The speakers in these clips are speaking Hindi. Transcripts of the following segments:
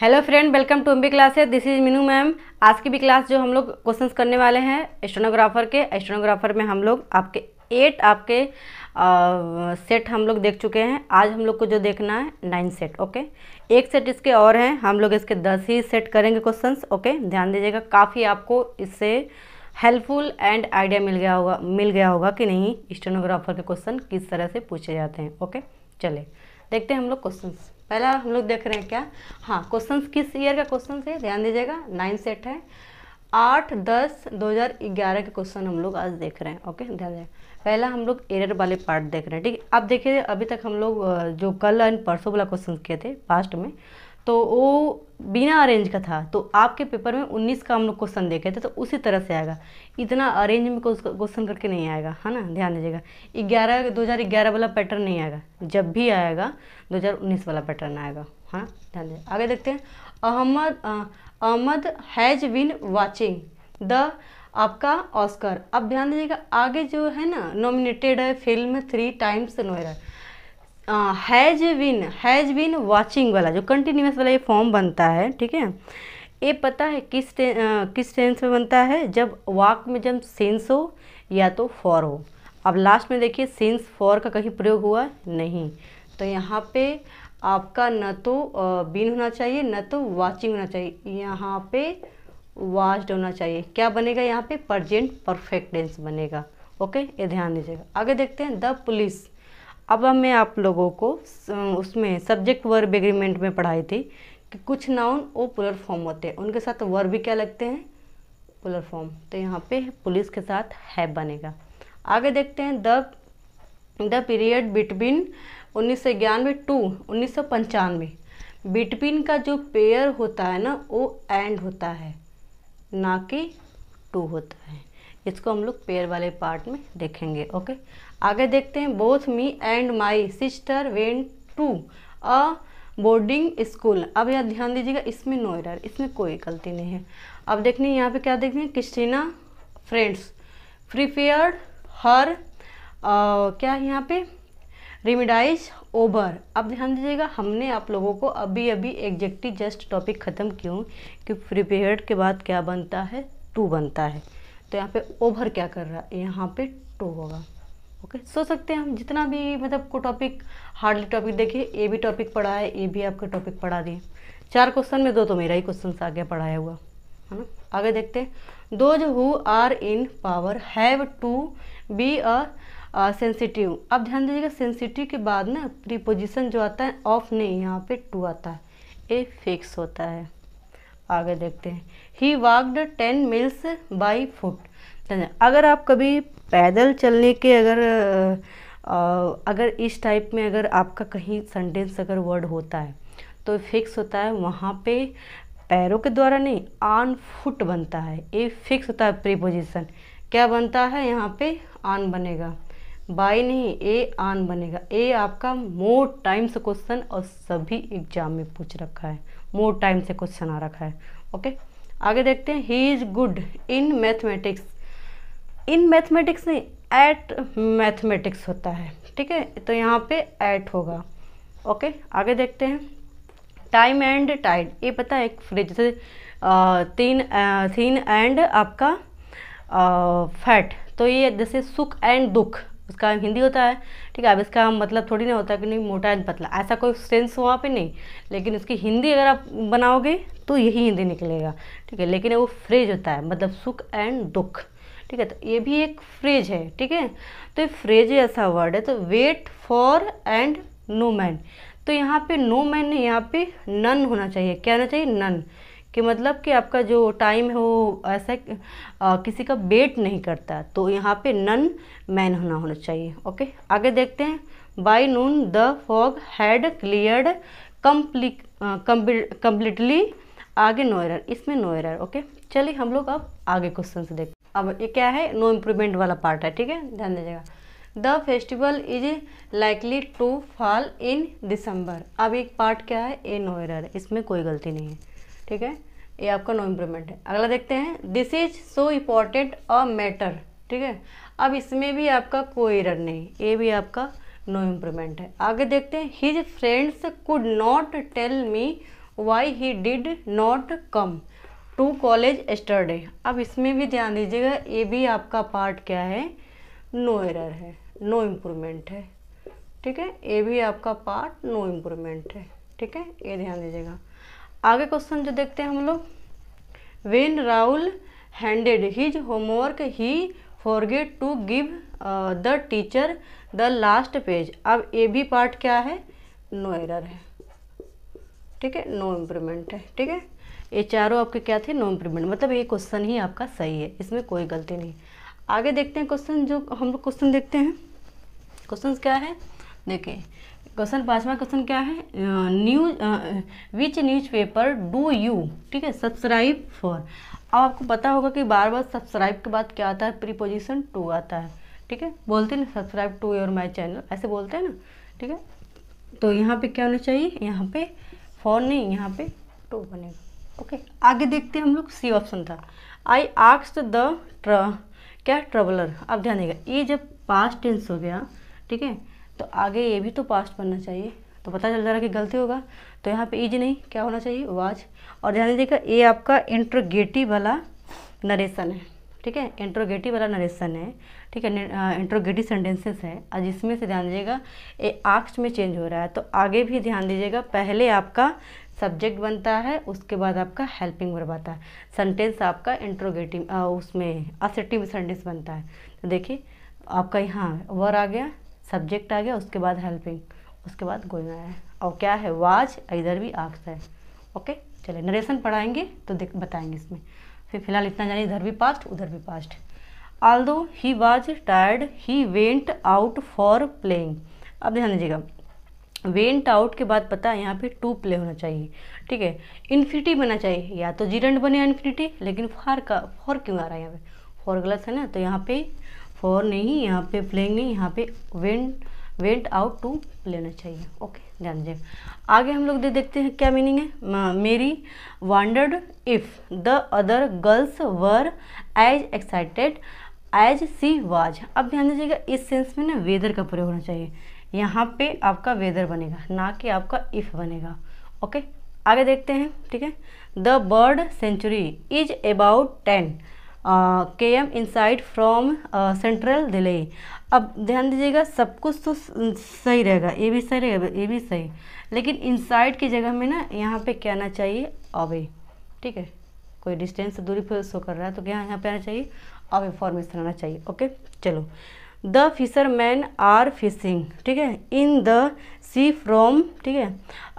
hello friend welcome to MB है दिस इज मीनू मैम आज की भी क्लास जो हम लोग क्वेश्चंस करने वाले हैं एस्ट्रोनोग्राफर के एस्ट्रोनोग्राफर में हम लोग आपके एट आपके आ, सेट हम लोग देख चुके हैं आज हम लोग को जो देखना है नाइन सेट ओके एक सेट इसके और हैं हम लोग इसके दस ही सेट करेंगे क्वेश्चन ओके ध्यान दीजिएगा काफ़ी आपको इससे हेल्पफुल एंड आइडिया मिल गया होगा मिल गया होगा कि नहीं स्टेनोग्राफर के क्वेश्चन किस तरह से पूछे जाते हैं ओके चले देखते हैं हम लोग क्वेश्चंस पहला हम लोग देख रहे हैं क्या हाँ क्वेश्चन किस ईयर का क्वेश्चन है ध्यान दीजिएगा नाइन सेट है आठ दस दो हज़ार ग्यारह के क्वेश्चन हम लोग आज देख रहे हैं ओके ध्यान दें पहला हम लोग एरर वाले पार्ट देख रहे हैं ठीक है आप देखिए अभी तक हम लोग जो कल एंड परसों वाला क्वेश्चन किए थे पास्ट में तो वो बिना अरेंज का था तो आपके पेपर में 19 का हम लोग क्वेश्चन देखे थे तो उसी तरह से आएगा इतना अरेंज में क्वेश्चन करके नहीं आएगा है ना ध्यान दीजिएगा ग्यारह दो हज़ार ग्यारह वाला पैटर्न नहीं आएगा जब भी आएगा 2019 वाला पैटर्न आएगा हाँ ध्यान दीजिए आगे देखते हैं Ahmed Ahmed has been watching the आपका ऑस्कर अब ध्यान दीजिएगा आगे जो है ना नॉमिनेटेड है film three times Nora has win has been watching वाला जो कंटिन्यूस वाला ये फॉर्म बनता है ठीक है ये पता है किस टे, आ, किस टेंस में बनता है जब वाक में जब सेंस हो या तो फॉर हो अब लास्ट में देखिए सेंस फॉर का कहीं प्रयोग हुआ नहीं तो यहाँ पे आपका न तो बिन होना चाहिए न तो वॉचिंग होना चाहिए यहाँ पे वाच्ड होना चाहिए क्या बनेगा यहाँ पे प्रजेंट परफेक्ट टेंस बनेगा ओके ये ध्यान दीजिएगा आगे देखते हैं द पुलिस अब मैं आप लोगों को उसमें सब्जेक्ट वर्ब एग्रीमेंट में पढ़ाई थी कि कुछ नाउन वो पुलर फॉर्म होते हैं उनके साथ वर्ब भी क्या लगते हैं पुलर फॉर्म तो यहाँ पे पुलिस के साथ है बनेगा आगे देखते हैं द द पीरियड बिटवीन उन्नीस सौ ग्यानवे टू उन्नीस सौ पंचानवे बिटवीन का जो पेयर होता है ना वो एंड होता है ना कि टू होता है इसको हम लोग पेयर वाले पार्ट में देखेंगे ओके आगे देखते हैं both me and my sister went to a boarding school अब यह ध्यान दीजिएगा इसमें नो एरर इसमें कोई गलती नहीं है अब देखने यहाँ पे क्या देखने क्रिस्टीना फ्रेंड्स प्रिपेयर हर क्या है यहाँ पे रिमिडाइज ओवर अब ध्यान दीजिएगा हमने आप लोगों को अभी अभी एग्जैक्टली जस्ट टॉपिक ख़त्म क्यों कि प्रिपेयर्ड के बाद क्या बनता है टू बनता है तो यहाँ पे ओवर क्या कर रहा है यहाँ पे टू होगा ओके सो सकते हैं हम जितना भी मतलब को टॉपिक हार्डली टॉपिक देखिए ए भी टॉपिक पढ़ा है ए भी आपका टॉपिक पढ़ा दिए चार क्वेश्चन में दो तो मेरा ही क्वेश्चन आगे पढ़ाया हुआ है ना आगे देखते हैं those who are in power have to be a sensitive अब ध्यान दीजिएगा सेंसिटिव के बाद ना प्रीपोजिशन जो आता है ऑफ नहीं यहाँ पे टू आता है ए फिक्स होता है आगे देखते हैं he walked ten miles by foot अगर आप कभी पैदल चलने के अगर अगर इस टाइप में अगर आपका कहीं सेंटेंस अगर वर्ड होता है तो फिक्स होता है वहाँ पे पैरों के द्वारा नहीं आन फुट बनता है ये फिक्स होता है प्रीपोजिशन क्या बनता है यहाँ पे आन बनेगा बाई नहीं ए आन बनेगा ए आपका मोर टाइम से क्वेश्चन और सभी एग्जाम में पूछ रखा है मोर टाइम से क्वेश्चन आ रखा है ओके आगे देखते हैं he is good in mathematics in mathematics नहीं एट मैथमेटिक्स होता है ठीक है तो यहाँ पे एट होगा ओके आगे देखते हैं टाइम एंड टाइड ये पता है एक फ्रिज से तीन थीन एंड आपका फैट तो ये जैसे सुख एंड दुख उसका हिंदी होता है ठीक है अब इसका मतलब थोड़ी ना होता कि नहीं मोटा एंड पतला ऐसा कोई सेंस वहाँ पे नहीं लेकिन उसकी हिंदी अगर आप बनाओगे तो यही हिंदी निकलेगा ठीक है लेकिन वो फ्रेज होता है मतलब सुख एंड दुख ठीक है तो ये भी एक फ्रेज है ठीक है तो ये फ्रेज ऐसा वर्ड है तो wait for and no man तो यहाँ पे नो मैन नहीं यहाँ पे नन होना चाहिए क्या होना चाहिए नन कि मतलब कि आपका जो टाइम है वो ऐसा आ, किसी का वेट नहीं करता तो यहाँ पे नन मैन होना होना चाहिए ओके आगे देखते हैं by noon the fog had cleared complete completely आगे नो एरर इसमें नो एरर ओके चलिए हम लोग अब आगे क्वेश्चन से हैं अब ये क्या है नो इम्प्रूवमेंट वाला पार्ट है ठीक है ध्यान दीजिएगा the festival is likely to fall in December अब एक पार्ट क्या है ए नो एरर इसमें कोई गलती नहीं है ठीक है ये आपका नो इम्प्रूवमेंट है अगला देखते हैं this is so important a matter ठीक है अब इसमें भी आपका कोई एरर नहीं ये भी आपका नो इम्प्रूवमेंट है आगे देखते हैं his friends could not tell me why he did not come to college yesterday अब इसमें भी ध्यान दीजिएगा ये भी आपका पार्ट क्या है नो एरर है नो इम्प्रूवमेंट है ठीक है ये भी आपका पार्ट नो इम्प्रूवमेंट है ठीक है ये ध्यान दीजिएगा आगे क्वेश्चन जो देखते हैं हम लोग when Rahul handed his homework he forget to give the teacher the last page अब ए भी पार्ट क्या है नो एरर है ठीक है नो इम्प्रूवमेंट है ठीक है ये चारों आपके क्या थे नॉन प्रीमेंट मतलब ये क्वेश्चन ही आपका सही है इसमें कोई गलती नहीं आगे देखते हैं क्वेश्चन जो हम लोग क्वेश्चन देखते हैं क्वेश्चन क्या है देखिए क्वेश्चन पांचवा क्वेश्चन क्या है news which newspaper do you ठीक है सब्सक्राइब फॉर अब आपको पता होगा कि बार बार सब्सक्राइब के बाद क्या आता है प्रीपोजिशन टू आता है ठीक है बोलते हैं ना subscribe to your my channel ऐसे बोलते हैं ना ठीक है तो यहाँ पे क्या होना चाहिए यहाँ पे फॉर नहीं यहाँ पे टू बनेगा ओके आगे देखते हैं हम लोग सी ऑप्शन था आई आक्स द ट्र क्या ट्रेवलर अब ध्यान देगा ये जब पास्ट टेंस हो गया ठीक है तो आगे ये भी तो पास्ट बनना चाहिए तो पता चल जा रहा कि गलती होगा तो यहाँ पे इज नहीं क्या होना चाहिए वाज और ध्यान दीजिएगा ये आपका इंट्रोगेटिव वाला नरेशन है ठीक है इंट्रोगेटिव वाला नरेशन है ठीक है इंट्रोगेटिव सेंटेंसेस है और जिसमें से ध्यान दीजिएगा ये आक्स में चेंज हो रहा है तो आगे भी ध्यान दीजिएगा पहले आपका सब्जेक्ट बनता है उसके बाद आपका हेल्पिंग वर्ब आता है सेंटेंस आपका इंट्रोगेटिव उसमें असटिव सेंटेंस बनता है तो देखिए आपका यहाँ वर आ गया सब्जेक्ट आ गया उसके बाद हेल्पिंग उसके बाद गोइंग आया और क्या है वाज इधर भी आक्स है ओके चलिए नरेशन पढ़ाएंगे तो देख बताएंगे इसमें फिर फिलहाल इतना जानिए इधर भी पास्ट उधर भी past although he was tired he went out for playing अब ध्यान दीजिएगा वेंट आउट के बाद पता है यहाँ पे टू प्ले होना चाहिए ठीक है इन्फिनिटी बनना चाहिए या तो जीरेंट बने इन्फिनिटी लेकिन फार का फॉर क्यों आ रहा है यहाँ पे फॉर गलत है ना तो यहाँ पे फॉर नहीं यहाँ पे प्लेइंग नहीं यहाँ पे वेंट वेंट आउट टू लेना चाहिए ओके ध्यान दीजिए आगे हम लोग दे देखते हैं क्या मीनिंग है Mary wondered if the other girls were as excited as she was अब ध्यान दीजिएगा इस सेंस में ना वेदर का प्रयोग होना चाहिए यहाँ पे आपका वेदर बनेगा ना कि आपका इफ़ बनेगा ओके आगे देखते हैं ठीक है the bird sanctuary is about ten K M inside from central Delhi अब ध्यान दीजिएगा सब कुछ तो सही रहेगा ये भी सही रहेगा ये भी सही लेकिन इनसाइड की जगह में ना यहाँ पे क्या आना चाहिए अवे ठीक है कोई डिस्टेंस दूरी पर शो कर रहा है तो क्या यहाँ पे आना चाहिए अवे फॉर्मेशन आना चाहिए ओके चलो द फिशरमैन आर फिशिंग ठीक है इन द सी फ्रॉम ठीक है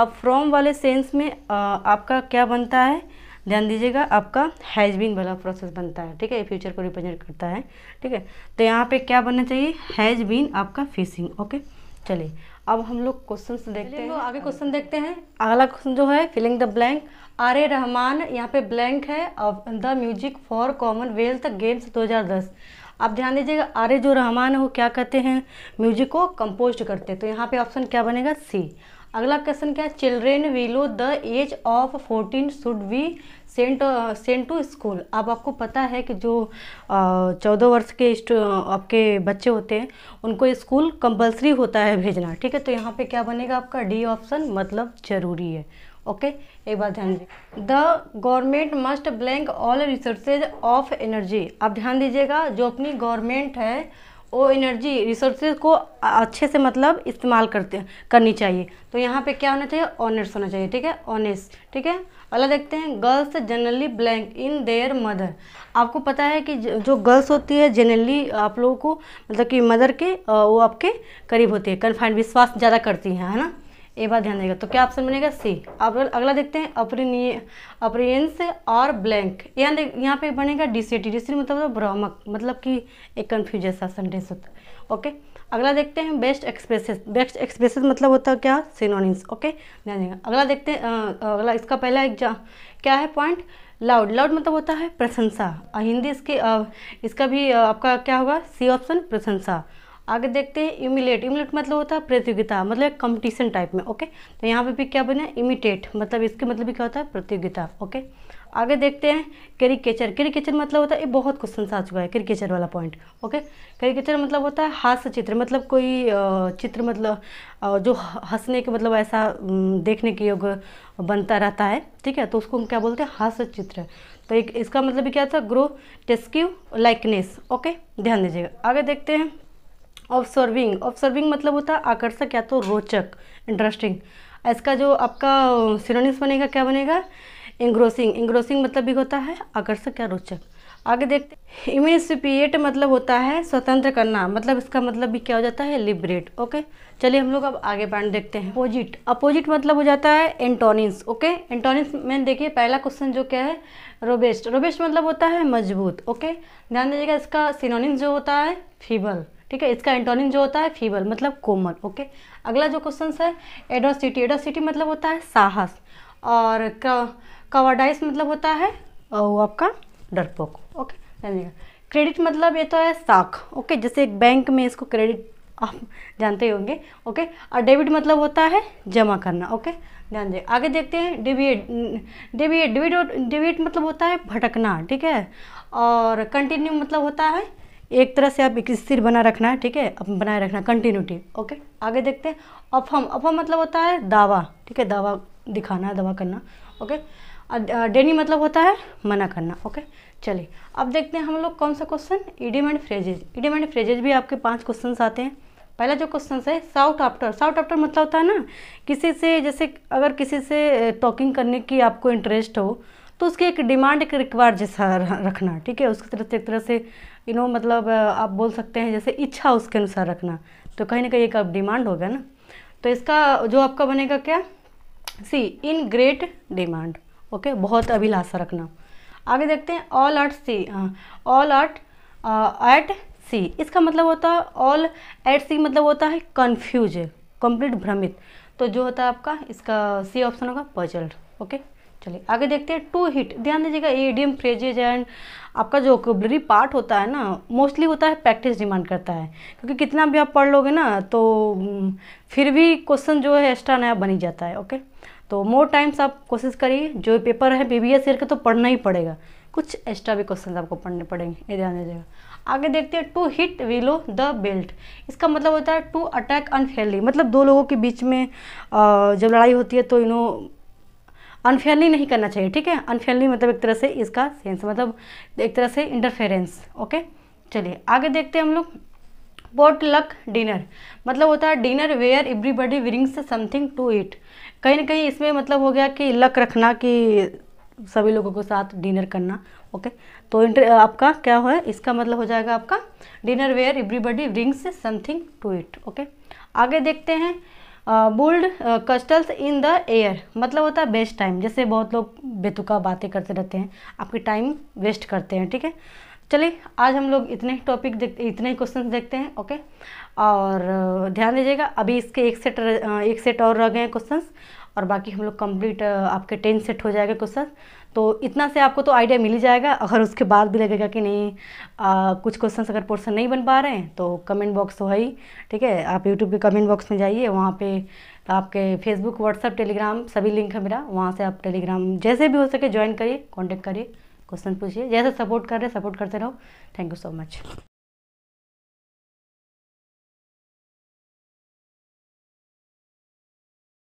अब फ्रॉम वाले सेंस में आ, आपका क्या बनता है ध्यान दीजिएगा आपका हैज़ बीन वाला प्रोसेस बनता है ठीक है फ्यूचर को रिप्रेजेंट करता है ठीक है तो यहाँ पे क्या बनना चाहिए हैज़ बीन आपका फिशिंग ओके चलिए अब हम लोग क्वेश्चन देखते हैं आगे क्वेश्चन देखते हैं अगला क्वेश्चन जो है filling the blank A R Rahman यहाँ पे ब्लैंक है the music for Commonwealth Games दो आप ध्यान दीजिएगा आर जो रहमान है वो क्या कहते हैं म्यूजिक को कंपोज करते हैं तो यहाँ पे ऑप्शन क्या बनेगा सी अगला क्वेश्चन क्या है children below the age of fourteen should we sent sent to school अब आपको पता है कि जो uh, चौदह वर्ष के uh, आपके बच्चे होते हैं उनको स्कूल कंपलसरी होता है भेजना ठीक है तो यहाँ पे क्या बनेगा आपका डी ऑप्शन मतलब ज़रूरी है ओके एक बार ध्यान दीजिए the government must blank all resources of energy आप ध्यान दीजिएगा जो अपनी गवर्नमेंट है वो एनर्जी रिसोर्सेज को अच्छे से मतलब इस्तेमाल करते करनी चाहिए तो यहाँ पे क्या होना चाहिए ऑनर्स होना चाहिए ठीक है ऑनेस ठीक है अगला देखते हैं girls generally blank in their mother आपको पता है कि जो गर्ल्स होती है जनरली आप लोगों को मतलब कि मदर के वो आपके करीब होती है कन्फाइंड विश्वास ज़्यादा करती हैं है ना ये बात ध्यान देगा तो क्या ऑप्शन बनेगा सी अब अगला देखते हैं अप्रिय अपरियंस और ब्लैंक यहाँ देख यहाँ पे बनेगा D C T D C मतलब तो भ्रामक मतलब कि एक कन्फ्यूजन सा सेंटेंस होता है ओके अगला देखते हैं बेस्ट एक्सप्रेसेस बेस्ट एक्सप्रेसेस मतलब होता है क्या सिनोनिम्स ओके ध्यान देगा अगला देखते हैं अगला इसका पहला एग्जाम क्या है पॉइंट लाउड लाउड मतलब होता है प्रशंसा हिंदी इसके इसका भी आपका क्या होगा सी ऑप्शन प्रशंसा आगे देखते हैं इमिलेट इमिलेट मतलब होता है प्रतियोगिता मतलब एक कंपटीशन टाइप में ओके तो यहाँ पे भी क्या बने इमिटेट मतलब इसके मतलब भी क्या होता है प्रतियोगिता ओके आगे देखते हैं कैरिकेचर कैरिकेचर मतलब होता है ये बहुत क्वेश्चन आ चुका है कैरिकेचर वाला पॉइंट ओके कैरिकेचर मतलब होता है हास्य चित्र मतलब कोई चित्र मतलब जो हंसने के मतलब ऐसा देखने के योग बनता रहता है ठीक है तो उसको हम क्या बोलते हैं हास्य चित्र तो एक इसका मतलब क्या था ग्रो टेस्क्यू लाइकनेस ओके ध्यान दीजिएगा आगे देखते हैं ऑब्सर्विंग ऑब्सर्विंग मतलब होता है आकर्षक या तो रोचक इंटरेस्टिंग इसका जो आपका सिरोनिस बनेगा क्या बनेगा इंग्रोसिंग इंग्रोसिंग मतलब भी होता है आकर्षक या रोचक आगे देखते इमिसिपिएट मतलब होता है स्वतंत्र करना मतलब इसका मतलब भी क्या हो जाता है लिबरेट ओके चलिए हम लोग अब आगे पॉइंट देखते हैं अपोजिट अपोजिट मतलब हो जाता है एंटोनिस ओके एंटोनिस में देखिए पहला क्वेश्चन जो क्या है रोबेस्ट रोबेस्ट मतलब होता है मजबूत ओके ध्यान दीजिएगा इसका सिनोनिम्स जो होता है फीबल ठीक है इसका एंटोनिम जो होता है फीवर मतलब कोमल ओके अगला जो क्वेश्चन है एडोसिटी एडोसिटी मतलब होता है साहस और कवाडाइस मतलब होता है वो आपका डरपोक ओके धन्यवाद क्रेडिट मतलब ये तो है साख ओके जैसे एक बैंक में इसको क्रेडिट आप जानते ही होंगे ओके और डेबिट मतलब होता है जमा करना ओके ध्यान दे आगे देखते हैं डिबिएट डिबिएट डिबिट डेबिट मतलब होता है भटकना ठीक है और कंटिन्यू मतलब होता है एक तरह से आप एक स्थिर बना रखना है ठीक है अब बनाए रखना कंटिन्यूटी ओके आगे देखते हैं अफम अफम मतलब होता है दावा ठीक है दावा दिखाना है दावा करना ओके डेनी मतलब होता है मना करना ओके चलिए अब देखते हैं हम लोग कौन सा question idiom and phrases idiom and phrases भी आपके पाँच क्वेश्चन आते हैं पहला जो क्वेश्चन है साउट आफ्टर साउट आफ्टर मतलब होता है ना किसी से जैसे अगर किसी से टॉकिंग करने की आपको इंटरेस्ट हो तो उसकी एक डिमांड एक रिक्वायर जैसा रखना ठीक है उसकी तरफ से एक तरह से यू नो मतलब आप बोल सकते हैं जैसे इच्छा उसके अनुसार रखना तो कहीं ना कहीं एक आप डिमांड होगा ना तो इसका जो आपका बनेगा क्या C in great demand okay बहुत अभिलाषा रखना आगे देखते हैं all at sea all at at sea इसका मतलब होता है ऑल एट सी मतलब होता है कन्फ्यूज कंप्लीट भ्रमित तो जो होता है आपका इसका सी ऑप्शन होगा पजल्ड ओके चलिए आगे देखते हैं टू हिट ध्यान दीजिएगा एडियम फ्रेजेज एंड आपका जो ओकबलरी पार्ट होता है ना मोस्टली होता है प्रैक्टिस डिमांड करता है क्योंकि कितना भी आप पढ़ लोगे ना तो फिर भी क्वेश्चन जो है एक्स्ट्रा नया बन ही जाता है ओके तो मोर टाइम्स आप कोशिश करिए जो पेपर है बी बी एस के तो पढ़ना ही पड़ेगा कुछ एक्स्ट्रा भी क्वेश्चन आपको पढ़ने पड़ेंगे ये ध्यान दीजिएगा आगे देखते हैं to hit below the belt इसका मतलब होता है टू अटैक अनफेयरली मतलब दो लोगों के बीच में जब लड़ाई होती है तो इनो अनफेयरली नहीं करना चाहिए ठीक है अनफेयरली मतलब एक तरह से इसका सेंस मतलब एक तरह से इंटरफेरेंस ओके चलिए आगे देखते हैं हम लोग पोट लक डिनर मतलब होता है dinner where everybody brings something to eat कहीं ना कहीं इसमें मतलब हो गया कि लक रखना कि सभी लोगों के साथ डिनर करना ओके तो इंटर आपका क्या हो है इसका मतलब हो जाएगा आपका dinner where everybody brings something to it okay आगे देखते हैं bold castles in the air मतलब होता है बेस्ट टाइम जैसे बहुत लोग बेतुका बातें करते रहते हैं आपके टाइम वेस्ट करते हैं ठीक है चलिए आज हम लोग इतने टॉपिक देख इतने ही क्वेश्चन देखते हैं ओके और ध्यान दीजिएगा अभी इसके एक सेट एक सेट और रह गए हैं क्वेश्चन और बाकी हम लोग कंप्लीट आपके टेन सेट हो जाएगा क्वेश्चन तो इतना से आपको तो आइडिया मिल ही जाएगा अगर उसके बाद भी लगेगा कि नहीं आ, कुछ क्वेश्चन अगर पोर्सन नहीं बन पा रहे हैं तो कमेंट बॉक्स तो है ही ठीक है आप यूट्यूब के कमेंट बॉक्स में जाइए वहाँ पे आपके फेसबुक व्हाट्सअप टेलीग्राम सभी लिंक है मेरा वहाँ से आप टेलीग्राम जैसे भी हो सके ज्वाइन करिए कॉन्टेक्ट करिए क्वेश्चन पूछिए जैसे सपोर्ट कर रहे सपोर्ट करते रहो थैंक यू सो मच